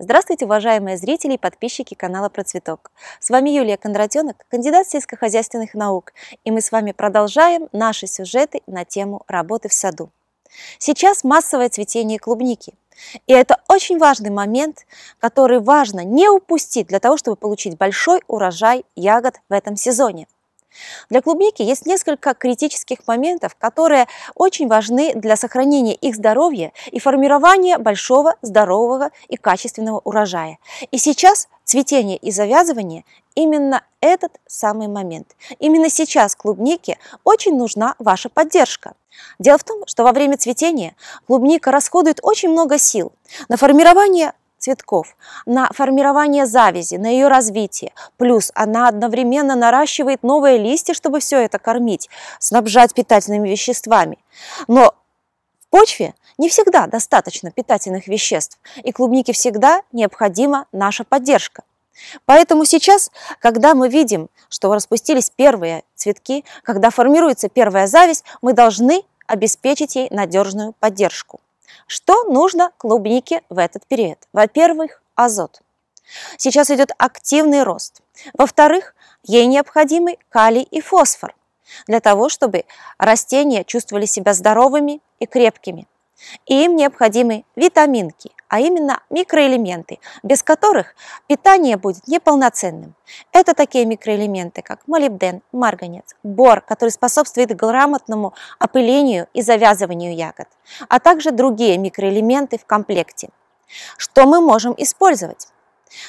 Здравствуйте, уважаемые зрители и подписчики канала Процветок. С вами Юлия Кондратенок, кандидат сельскохозяйственных наук, и мы с вами продолжаем наши сюжеты на тему работы в саду. Сейчас массовое цветение клубники. И это очень важный момент, который важно не упустить для того, чтобы получить большой урожай ягод в этом сезоне – для клубники есть несколько критических моментов, которые очень важны для сохранения их здоровья и формирования большого, здорового и качественного урожая. И сейчас цветение и завязывание – именно этот самый момент. Именно сейчас клубнике очень нужна ваша поддержка. Дело в том, что во время цветения клубника расходует очень много сил на формирование цветков, на формирование завязи, на ее развитие. Плюс она одновременно наращивает новые листья, чтобы все это кормить, снабжать питательными веществами. Но в почве не всегда достаточно питательных веществ, и клубнике всегда необходима наша поддержка. Поэтому сейчас, когда мы видим, что распустились первые цветки, когда формируется первая зависть, мы должны обеспечить ей надежную поддержку. Что нужно клубнике в этот период? Во-первых, азот. Сейчас идет активный рост. Во-вторых, ей необходимы калий и фосфор для того, чтобы растения чувствовали себя здоровыми и крепкими и им необходимы витаминки, а именно микроэлементы, без которых питание будет неполноценным. Это такие микроэлементы, как молибден, марганец, бор, который способствует грамотному опылению и завязыванию ягод, а также другие микроэлементы в комплекте. Что мы можем использовать?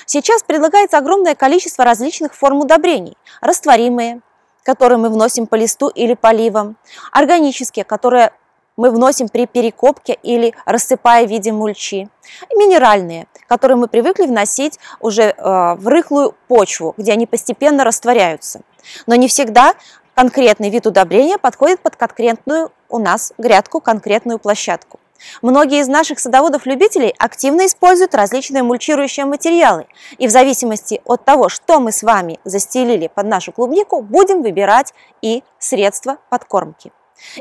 Сейчас предлагается огромное количество различных форм удобрений, растворимые, которые мы вносим по листу или поливам, органические, которые мы вносим при перекопке или рассыпая в виде мульчи. минеральные, которые мы привыкли вносить уже э, в рыхлую почву, где они постепенно растворяются. Но не всегда конкретный вид удобрения подходит под конкретную у нас грядку, конкретную площадку. Многие из наших садоводов-любителей активно используют различные мульчирующие материалы. И в зависимости от того, что мы с вами застелили под нашу клубнику, будем выбирать и средства подкормки.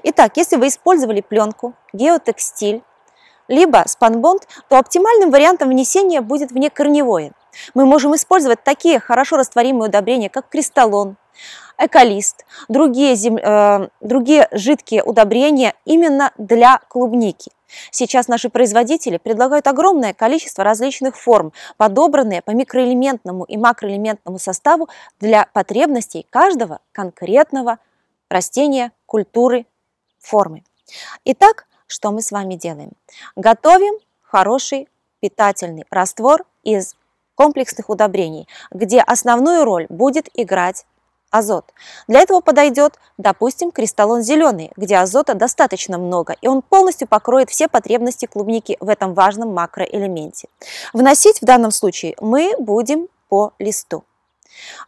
Итак, если вы использовали пленку, геотекстиль, либо спанбонд, то оптимальным вариантом внесения будет внекорневое. Мы можем использовать такие хорошо растворимые удобрения, как кристаллон, эколист, другие, зем... э, другие жидкие удобрения именно для клубники. Сейчас наши производители предлагают огромное количество различных форм, подобранные по микроэлементному и макроэлементному составу для потребностей каждого конкретного растения, культуры, формы. Итак, что мы с вами делаем? Готовим хороший питательный раствор из комплексных удобрений, где основную роль будет играть азот. Для этого подойдет, допустим, кристаллон зеленый, где азота достаточно много, и он полностью покроет все потребности клубники в этом важном макроэлементе. Вносить в данном случае мы будем по листу.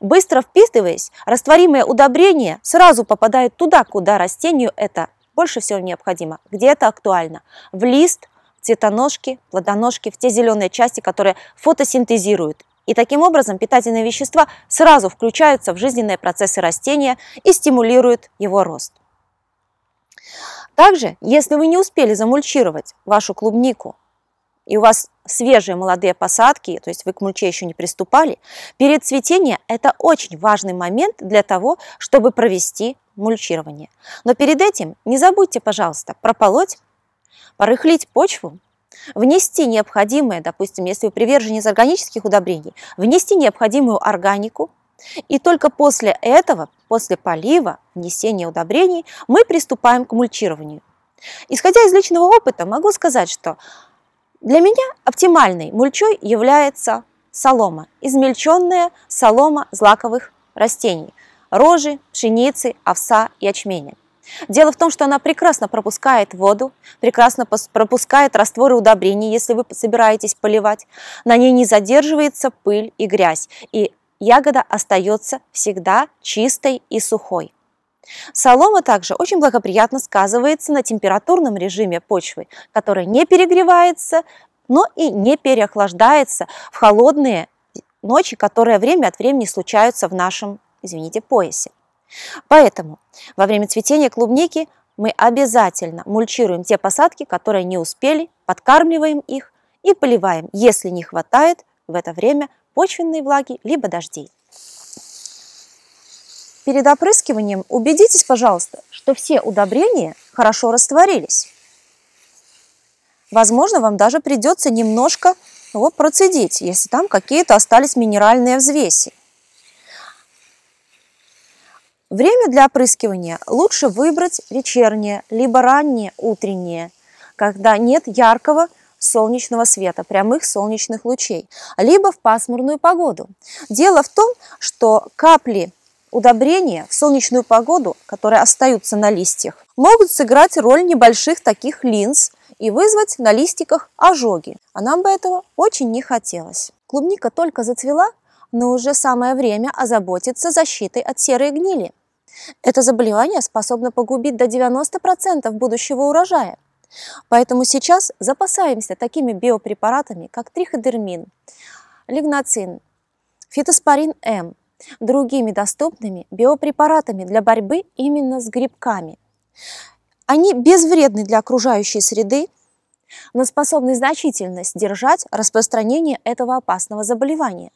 Быстро впитываясь, растворимое удобрение сразу попадает туда, куда растению это больше всего необходимо, где это актуально – в лист, в цветоножки, плодоножки, в те зеленые части, которые фотосинтезируют. И таким образом питательные вещества сразу включаются в жизненные процессы растения и стимулируют его рост. Также, если вы не успели замульчировать вашу клубнику и у вас свежие молодые посадки, то есть вы к мульче еще не приступали, перед цветением это очень важный момент для того, чтобы провести мульчирование. Но перед этим не забудьте, пожалуйста, прополоть, порыхлить почву, внести необходимое, допустим, если вы приверженец органических удобрений, внести необходимую органику, и только после этого, после полива, внесения удобрений, мы приступаем к мульчированию. Исходя из личного опыта, могу сказать, что для меня оптимальной мульчой является солома, измельченная солома злаковых растений – рожи, пшеницы, овса, и ячменя. Дело в том, что она прекрасно пропускает воду, прекрасно пропускает растворы удобрений, если вы собираетесь поливать. На ней не задерживается пыль и грязь, и ягода остается всегда чистой и сухой. Солома также очень благоприятно сказывается на температурном режиме почвы, которая не перегревается, но и не переохлаждается в холодные ночи, которые время от времени случаются в нашем, извините, поясе. Поэтому во время цветения клубники мы обязательно мульчируем те посадки, которые не успели, подкармливаем их и поливаем, если не хватает в это время почвенной влаги либо дождей. Перед опрыскиванием убедитесь, пожалуйста, что все удобрения хорошо растворились. Возможно, вам даже придется немножко его ну, процедить, если там какие-то остались минеральные взвеси. Время для опрыскивания лучше выбрать вечернее, либо раннее утреннее, когда нет яркого солнечного света, прямых солнечных лучей, либо в пасмурную погоду. Дело в том, что капли Удобрения в солнечную погоду, которые остаются на листьях, могут сыграть роль небольших таких линз и вызвать на листиках ожоги, а нам бы этого очень не хотелось. Клубника только зацвела, но уже самое время озаботиться защитой от серой гнили. Это заболевание способно погубить до 90% будущего урожая. Поэтому сейчас запасаемся такими биопрепаратами, как триходермин, лигноцин, фитоспорин М, другими доступными биопрепаратами для борьбы именно с грибками. Они безвредны для окружающей среды, но способны значительно сдержать распространение этого опасного заболевания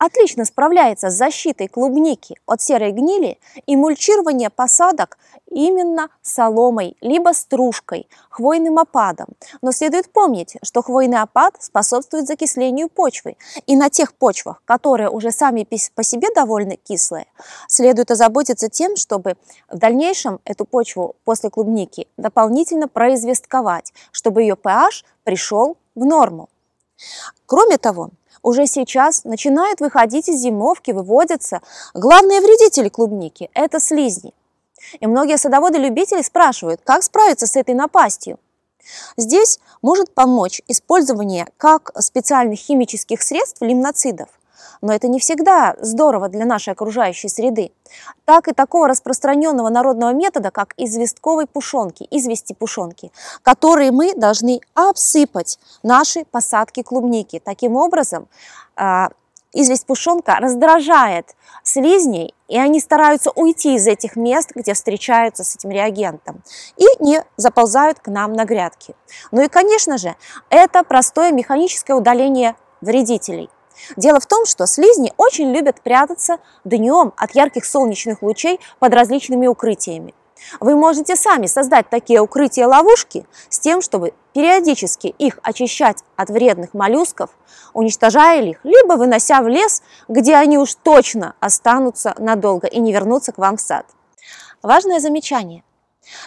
отлично справляется с защитой клубники от серой гнили и мульчирование посадок именно соломой либо стружкой, хвойным опадом. Но следует помнить, что хвойный опад способствует закислению почвы, и на тех почвах, которые уже сами по себе довольно кислые, следует озаботиться тем, чтобы в дальнейшем эту почву после клубники дополнительно произвестковать, чтобы ее pH пришел в норму. Кроме того, уже сейчас начинают выходить из зимовки, выводятся. Главные вредители клубники – это слизни. И многие садоводы-любители спрашивают, как справиться с этой напастью. Здесь может помочь использование как специальных химических средств лимноцидов, но это не всегда здорово для нашей окружающей среды. Так и такого распространенного народного метода, как известковой пушонки, извести пушонки, которые мы должны обсыпать наши посадки клубники. Таким образом, а, известь пушонка раздражает слизней, и они стараются уйти из этих мест, где встречаются с этим реагентом, и не заползают к нам на грядки. Ну и, конечно же, это простое механическое удаление вредителей – Дело в том, что слизни очень любят прятаться днем от ярких солнечных лучей под различными укрытиями. Вы можете сами создать такие укрытия-ловушки с тем, чтобы периодически их очищать от вредных моллюсков, уничтожая их, либо вынося в лес, где они уж точно останутся надолго и не вернутся к вам в сад. Важное замечание.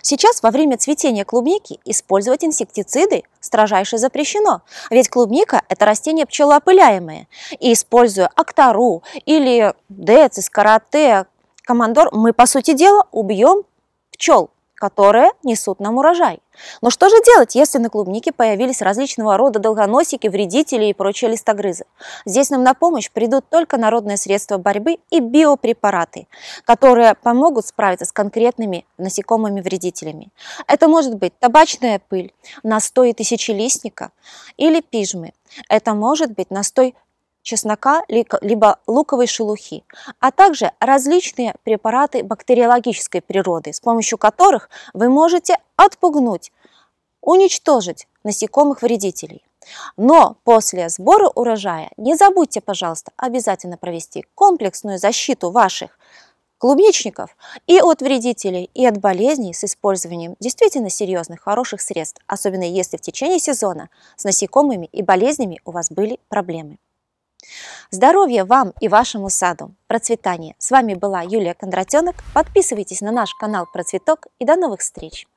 Сейчас во время цветения клубники использовать инсектициды строжайше запрещено, ведь клубника – это растение пчелоопыляемое. И используя актору или децис, карате, командор, мы, по сути дела, убьем пчел которые несут нам урожай. Но что же делать, если на клубнике появились различного рода долгоносики, вредители и прочие листогрызы? Здесь нам на помощь придут только народные средства борьбы и биопрепараты, которые помогут справиться с конкретными насекомыми вредителями. Это может быть табачная пыль, настой тысячелистника или пижмы. Это может быть настой чеснока, либо луковой шелухи, а также различные препараты бактериологической природы, с помощью которых вы можете отпугнуть, уничтожить насекомых-вредителей. Но после сбора урожая не забудьте, пожалуйста, обязательно провести комплексную защиту ваших клубничников и от вредителей, и от болезней с использованием действительно серьезных, хороших средств, особенно если в течение сезона с насекомыми и болезнями у вас были проблемы. Здоровья вам и вашему саду! Процветания! С вами была Юлия Кондратенок. Подписывайтесь на наш канал Процветок и до новых встреч!